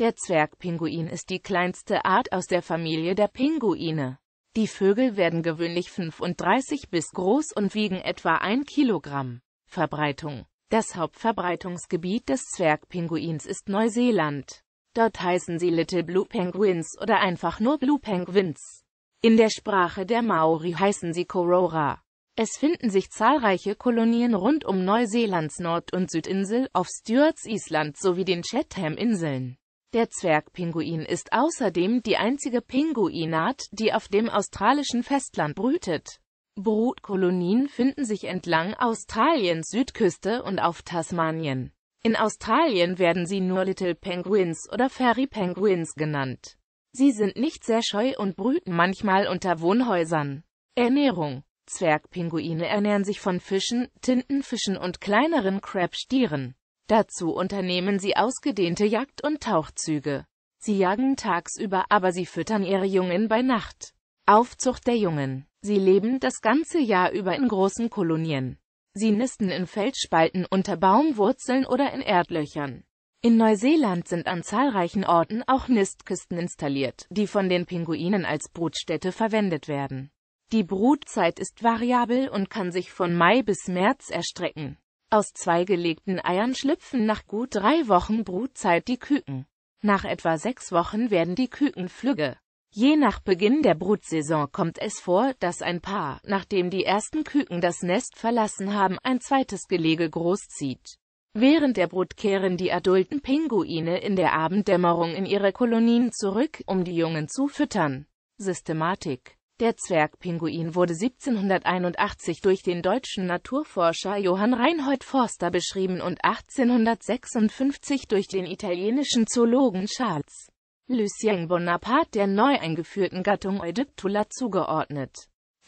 Der Zwergpinguin ist die kleinste Art aus der Familie der Pinguine. Die Vögel werden gewöhnlich 35 bis groß und wiegen etwa 1 Kilogramm. Verbreitung Das Hauptverbreitungsgebiet des Zwergpinguins ist Neuseeland. Dort heißen sie Little Blue Penguins oder einfach nur Blue Penguins. In der Sprache der Maori heißen sie Corora. Es finden sich zahlreiche Kolonien rund um Neuseelands Nord- und Südinsel, auf Stewarts Island sowie den Chatham-Inseln. Der Zwergpinguin ist außerdem die einzige Pinguinart, die auf dem australischen Festland brütet. Brutkolonien finden sich entlang Australiens Südküste und auf Tasmanien. In Australien werden sie nur Little Penguins oder Fairy Penguins genannt. Sie sind nicht sehr scheu und brüten manchmal unter Wohnhäusern. Ernährung Zwergpinguine ernähren sich von Fischen, Tintenfischen und kleineren Crabstieren. Dazu unternehmen sie ausgedehnte Jagd- und Tauchzüge. Sie jagen tagsüber, aber sie füttern ihre Jungen bei Nacht. Aufzucht der Jungen. Sie leben das ganze Jahr über in großen Kolonien. Sie nisten in Felsspalten unter Baumwurzeln oder in Erdlöchern. In Neuseeland sind an zahlreichen Orten auch Nistkisten installiert, die von den Pinguinen als Brutstätte verwendet werden. Die Brutzeit ist variabel und kann sich von Mai bis März erstrecken. Aus zwei gelegten Eiern schlüpfen nach gut drei Wochen Brutzeit die Küken. Nach etwa sechs Wochen werden die Küken flügge. Je nach Beginn der Brutsaison kommt es vor, dass ein Paar, nachdem die ersten Küken das Nest verlassen haben, ein zweites Gelege großzieht. Während der Brut kehren die adulten Pinguine in der Abenddämmerung in ihre Kolonien zurück, um die Jungen zu füttern. Systematik der Zwergpinguin wurde 1781 durch den deutschen Naturforscher Johann Reinhold Forster beschrieben und 1856 durch den italienischen Zoologen Charles Lucien Bonaparte der neu eingeführten Gattung Eudyptula zugeordnet,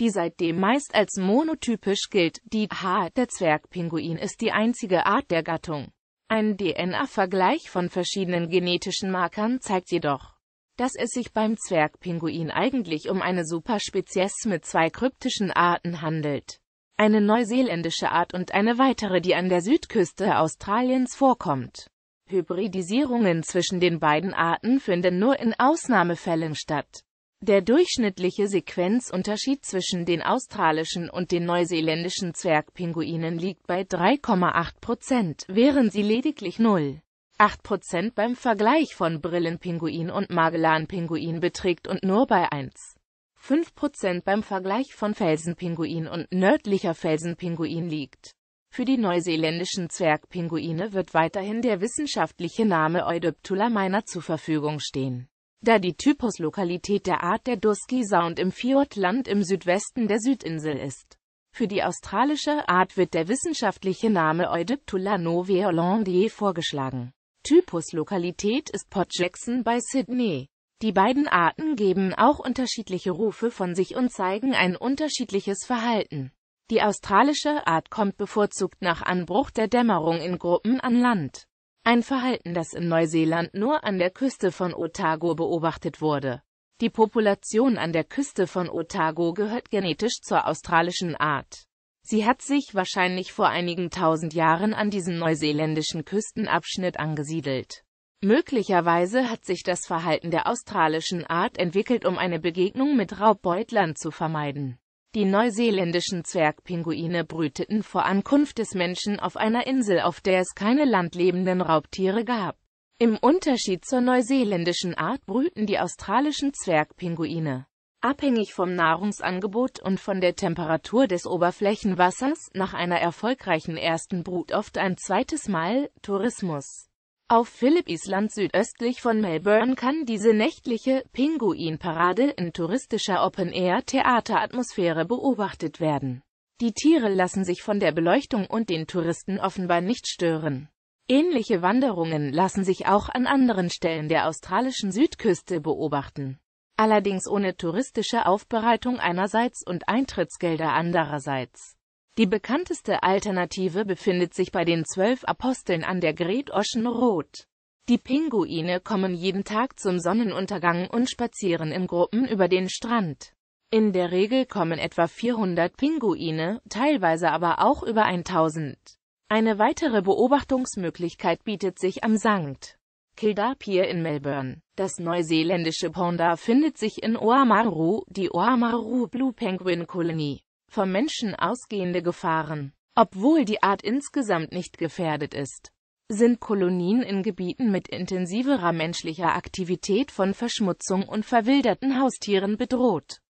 die seitdem meist als monotypisch gilt. Die H. Der Zwergpinguin ist die einzige Art der Gattung. Ein DNA-Vergleich von verschiedenen genetischen Markern zeigt jedoch, dass es sich beim Zwergpinguin eigentlich um eine Superspezies mit zwei kryptischen Arten handelt. Eine neuseeländische Art und eine weitere, die an der Südküste Australiens vorkommt. Hybridisierungen zwischen den beiden Arten finden nur in Ausnahmefällen statt. Der durchschnittliche Sequenzunterschied zwischen den australischen und den neuseeländischen Zwergpinguinen liegt bei 3,8 Prozent, während sie lediglich 0. 8% beim Vergleich von Brillenpinguin und Magellanpinguin beträgt und nur bei 1,5% beim Vergleich von Felsenpinguin und nördlicher Felsenpinguin liegt. Für die neuseeländischen Zwergpinguine wird weiterhin der wissenschaftliche Name Eudoptula minor zur Verfügung stehen. Da die Typuslokalität der Art der Dusky Sound im Fjordland im Südwesten der Südinsel ist. Für die australische Art wird der wissenschaftliche Name Eudiptula novae vorgeschlagen. Typuslokalität ist Port Jackson bei Sydney. Die beiden Arten geben auch unterschiedliche Rufe von sich und zeigen ein unterschiedliches Verhalten. Die australische Art kommt bevorzugt nach Anbruch der Dämmerung in Gruppen an Land. Ein Verhalten, das in Neuseeland nur an der Küste von Otago beobachtet wurde. Die Population an der Küste von Otago gehört genetisch zur australischen Art. Sie hat sich wahrscheinlich vor einigen tausend Jahren an diesem neuseeländischen Küstenabschnitt angesiedelt. Möglicherweise hat sich das Verhalten der australischen Art entwickelt, um eine Begegnung mit Raubbeutlern zu vermeiden. Die neuseeländischen Zwergpinguine brüteten vor Ankunft des Menschen auf einer Insel, auf der es keine landlebenden Raubtiere gab. Im Unterschied zur neuseeländischen Art brüten die australischen Zwergpinguine. Abhängig vom Nahrungsangebot und von der Temperatur des Oberflächenwassers, nach einer erfolgreichen ersten Brut oft ein zweites Mal, Tourismus. Auf Philipp Island südöstlich von Melbourne kann diese nächtliche Pinguinparade in touristischer Open-Air-Theateratmosphäre beobachtet werden. Die Tiere lassen sich von der Beleuchtung und den Touristen offenbar nicht stören. Ähnliche Wanderungen lassen sich auch an anderen Stellen der australischen Südküste beobachten allerdings ohne touristische Aufbereitung einerseits und Eintrittsgelder andererseits. Die bekannteste Alternative befindet sich bei den zwölf Aposteln an der Gret Oschenroth. Die Pinguine kommen jeden Tag zum Sonnenuntergang und spazieren in Gruppen über den Strand. In der Regel kommen etwa 400 Pinguine, teilweise aber auch über 1000. Eine weitere Beobachtungsmöglichkeit bietet sich am Sankt. Pier in Melbourne. Das neuseeländische Ponda findet sich in Oamaru, die Oamaru Blue Penguin Kolonie. Vom Menschen ausgehende Gefahren. Obwohl die Art insgesamt nicht gefährdet ist, sind Kolonien in Gebieten mit intensiverer menschlicher Aktivität von Verschmutzung und verwilderten Haustieren bedroht.